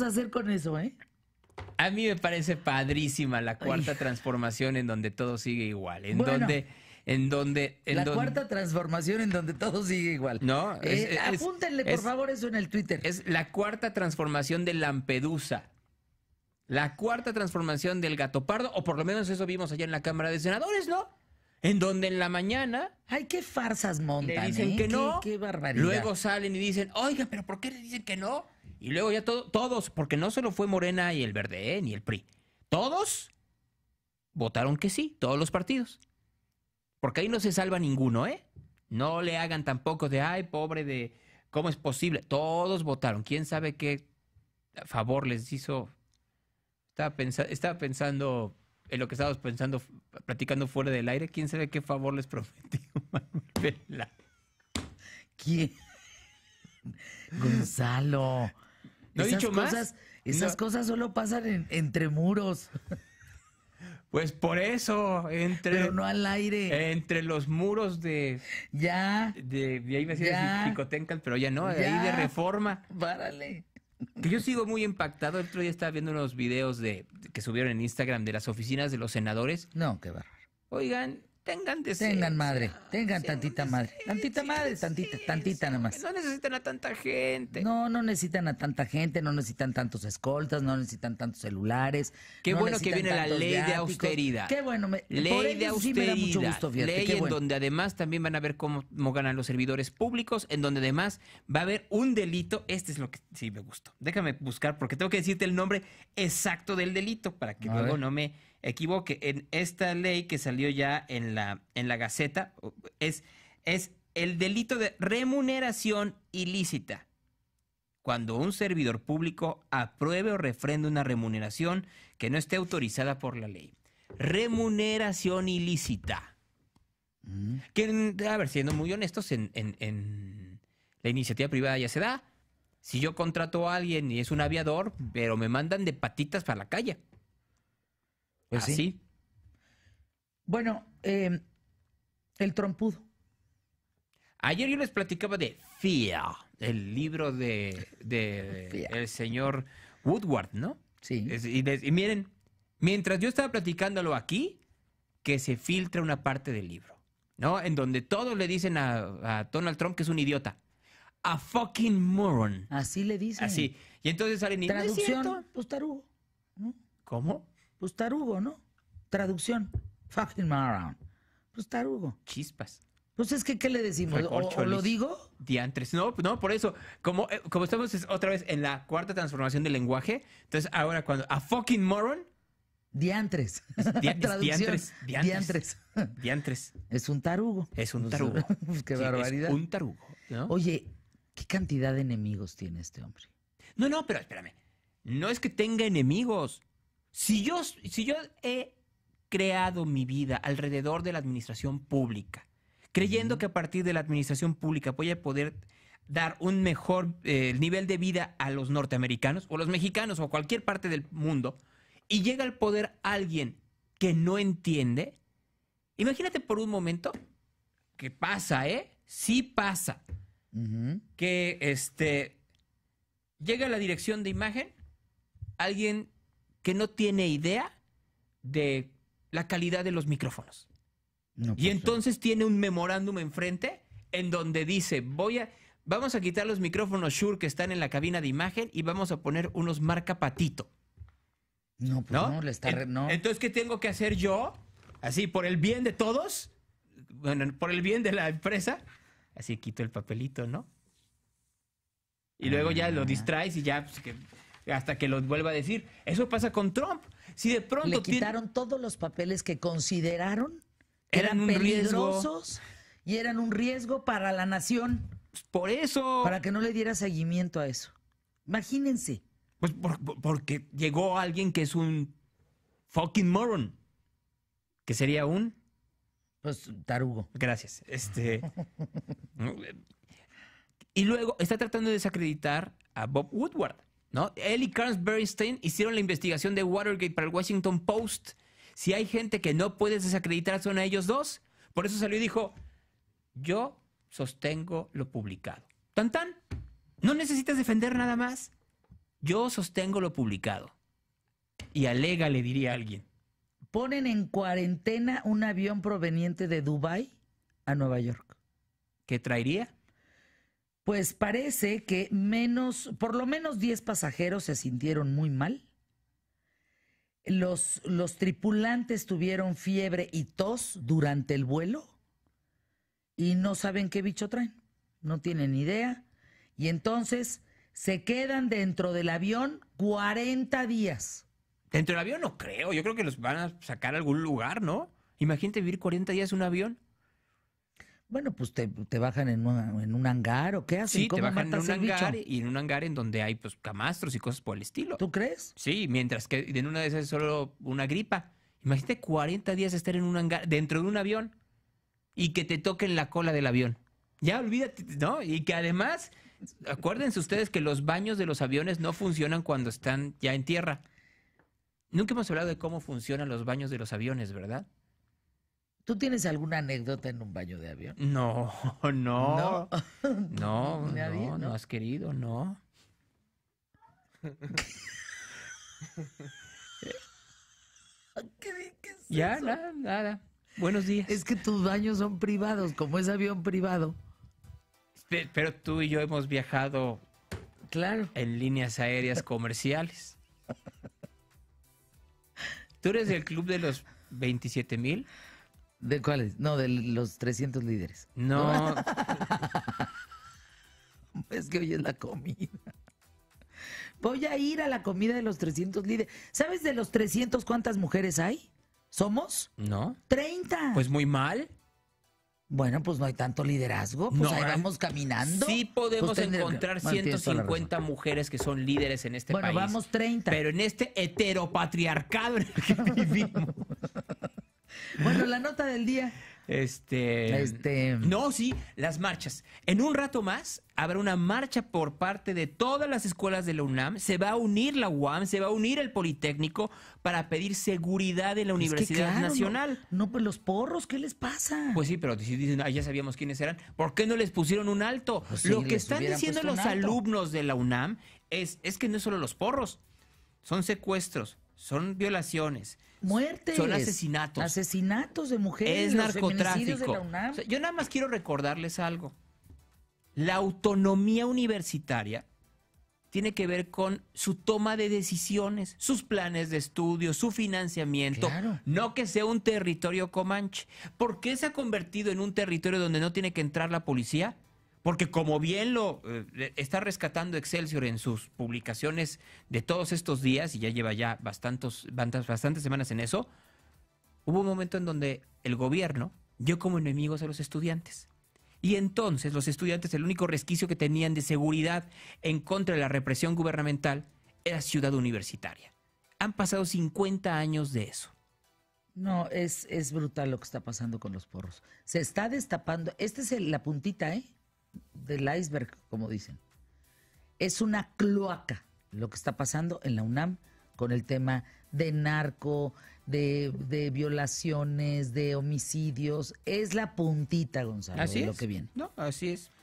a hacer con eso, eh? A mí me parece padrísima la cuarta transformación en donde todo sigue igual, en donde... En donde... En la cuarta transformación en donde todo sigue igual. No, eh, apúntenle por favor eso en el Twitter. Es la cuarta transformación de Lampedusa. La cuarta transformación del gato pardo, o por lo menos eso vimos allá en la Cámara de Senadores, ¿no? en donde en la mañana. Ay, qué farsas montan. dicen ¿eh? que no. barbaridad. Luego salen y dicen, oiga, pero ¿por qué le dicen que no? Y luego ya todos, porque no solo fue Morena y el Verde, eh, ni el PRI. Todos votaron que sí, todos los partidos. Porque ahí no se salva ninguno, ¿eh? No le hagan tampoco de, ay, pobre de, ¿cómo es posible? Todos votaron. ¿Quién sabe qué favor les hizo? Estaba, estaba pensando en lo que estábamos pensando, platicando fuera del aire. ¿Quién sabe qué favor les prometió Manuel Vela? ¿Quién? Gonzalo. ¿No he dicho más? Esas cosas solo pasan entre muros. Pues por eso, entre. Pero no al aire. Entre los muros de. Ya. De, ahí me hacía Picotencal, pero ya no, de ahí de reforma. Várale. Que yo sigo muy impactado. El otro día estaba viendo unos videos de que subieron en Instagram de las oficinas de los senadores. No, qué bárbaro. Oigan, tengan Tengan madre, tengan tantita madre. Tantita madre, tantita, tantita nada más. No necesitan a tanta gente. No, no necesitan a tanta gente, no necesitan tantos escoltas, no necesitan tantos celulares. Qué bueno que viene la ley de austeridad. Qué bueno, ley de austeridad. me da mucho gusto, Ley en donde además también van a ver cómo, ganan los servidores públicos, en donde además va a haber un delito. Este es lo que sí me gustó. Déjame buscar porque tengo que decirte el nombre exacto del delito para que luego no me equivoque. En esta ley que salió ya en la, en la Gaceta, es, es el delito de remuneración ilícita. Cuando un servidor público apruebe o refrende una remuneración que no esté autorizada por la ley. Remuneración ilícita. Mm. Que, mm, a ver, siendo muy honestos, en, en la iniciativa privada ya se da. Si yo contrato a alguien y es un aviador, pero me mandan de patitas para la calle. Pues Así. Sí. Bueno, em, el trompudo. Ayer yo les platicaba de Fia el libro de, el señor Woodward, ¿no? Sí. y, miren, mientras yo estaba platicándolo aquí, que se filtra una parte del libro, ¿no? En donde todos le dicen a, Donald Trump que es un idiota. A fucking moron. Así le dicen. Así. Y entonces salen y... es cierto? pues ¿Cómo? Pues tarugo, ¿no? Traducción. Fucking moron. Pues tarugo. Chispas. Pues es que, ¿qué le decimos? ¿O, lo digo? Diantres. No, no, por eso. Como, eh, como estamos otra vez en la cuarta transformación del lenguaje, entonces ahora cuando a fucking moron. Diantres. Diantres. Diantres, diantres. Es un tarugo. Es un pues, tarugo. Pues, qué barbaridad. Es un tarugo. Oye, ¿qué cantidad de enemigos tiene este hombre? No, no, pero espérame. No es que tenga enemigos. Si yo, si yo he creado mi vida alrededor de la administración pública, creyendo que a partir de la administración pública voy a poder dar un mejor eh, nivel de vida a los norteamericanos o los mexicanos o cualquier parte del mundo, y llega al poder alguien que no entiende, imagínate por un momento que pasa, ¿eh? Sí pasa. Que este llega a la dirección de imagen alguien que no tiene idea de la calidad de los micrófonos. y pues, entonces tiene un memorándum enfrente en donde dice, voy a, vamos a quitar los micrófonos Shure que están en la cabina de imagen y vamos a poner unos marca patito. No, pues no, Entonces, ¿qué tengo que hacer yo? Así, por el bien de todos, bueno, por el bien de la empresa, así quito el papelito, ¿no? Y luego ya lo ah. distraes y ya, pues, hasta que lo vuelva a decir. Eso pasa con Trump. Si de pronto... Le quitaron todos los papeles que consideraron eran, peligrosos y eran un riesgo para la nación. Pues, por eso... Para que no le diera seguimiento a eso. Imagínense. Pues porque llegó alguien que es un fucking moron. Que sería un... Pues tarugo. Gracias. Este. Eh, y luego está tratando de desacreditar a Bob Woodward. ¿no? Él y Bernstein hicieron la investigación de Watergate para el Washington Post. Si hay gente que no puedes desacreditar, son a ellos dos. Por eso salió y dijo, yo sostengo lo publicado. Tan tan, no necesitas defender nada más. Yo sostengo lo publicado. Y alega, le diría a alguien. Ponen en cuarentena un avión proveniente de Dubái a Nueva York. ¿Qué traería? pues parece que menos, por lo menos 10 pasajeros se sintieron muy mal. Los, los tripulantes tuvieron fiebre y tos durante el vuelo y no saben qué bicho traen, no tienen idea. Y entonces se quedan dentro del avión 40 días. Dentro del avión no creo, yo creo que los van a sacar a algún lugar, ¿no? Imagínate vivir 40 días en un avión. Bueno, pues te, te bajan en, en, un hangar o qué hacen. Sí, te bajan en un hangar y en un hangar en donde hay pues camastros y cosas por el estilo. ¿Tú crees? Sí, mientras que en una de esas es solo una gripa. Imagínate 40 días estar en un hangar dentro de un avión y que te toquen la cola del avión. Ya olvídate, ¿no? Y que además, acuérdense ustedes que los baños de los aviones no funcionan cuando están ya en tierra. Nunca hemos hablado de cómo funcionan los baños de los aviones, ¿verdad? ¿Tú tienes alguna anécdota en un baño de avión? No, no. No, no, no, has querido, no. ¿Qué, ya, nada, nada. Buenos días. Es que tus baños son privados, como es avión privado. Pero tú y yo hemos viajado claro. en líneas aéreas comerciales. ¿Tú eres del club de los 27 mil? ¿De cuáles? No, de los 300 líderes. No. es que hoy es la comida. Voy a ir a la comida de los 300 líderes. ¿Sabes de los 300 cuántas mujeres hay? ¿Somos? No. 30. Pues muy mal. Bueno, pues no hay tanto liderazgo, pues vamos caminando. Sí podemos pues encontrar 150 mujeres que son líderes en este país. Bueno, vamos 30. Pero en este heteropatriarcado que vivimos bueno, la nota del día. Este, este. No, sí, las marchas. En un rato más habrá una marcha por parte de todas las escuelas de la UNAM. Se va a unir la UAM, se va a unir el Politécnico para pedir seguridad en la pues Universidad Nacional. No, pues los porros, ¿qué les pasa? Pues sí, pero ya sabíamos quiénes eran, ¿por qué no les pusieron un alto? Pues Lo que están diciendo los alumnos de la UNAM es, es que no es solo los porros, son secuestros, son violaciones muertes. Son asesinatos. Asesinatos de mujeres. Es narcotráfico. yo nada más quiero recordarles algo. La autonomía universitaria tiene que ver con su toma de decisiones, sus planes de estudio, su financiamiento, no que sea un territorio comanche. ¿Por qué se ha convertido en un territorio donde no tiene que entrar la policía? Porque como bien lo eh, está rescatando Excelsior en sus publicaciones de todos estos días, y ya lleva ya bastantes, bastantes semanas en eso, hubo un momento en donde el gobierno dio como enemigos a los estudiantes. Y entonces los estudiantes, el único resquicio que tenían de seguridad en contra de la represión gubernamental era ciudad universitaria. Han pasado 50 años de eso. No, es, brutal lo que está pasando con los porros. Se está destapando. Esta es la puntita, ¿eh? del iceberg, como dicen. Es una cloaca lo que está pasando en la UNAM con el tema de narco, de, de violaciones, de homicidios. Es la puntita, Gonzalo, de lo que viene. así es.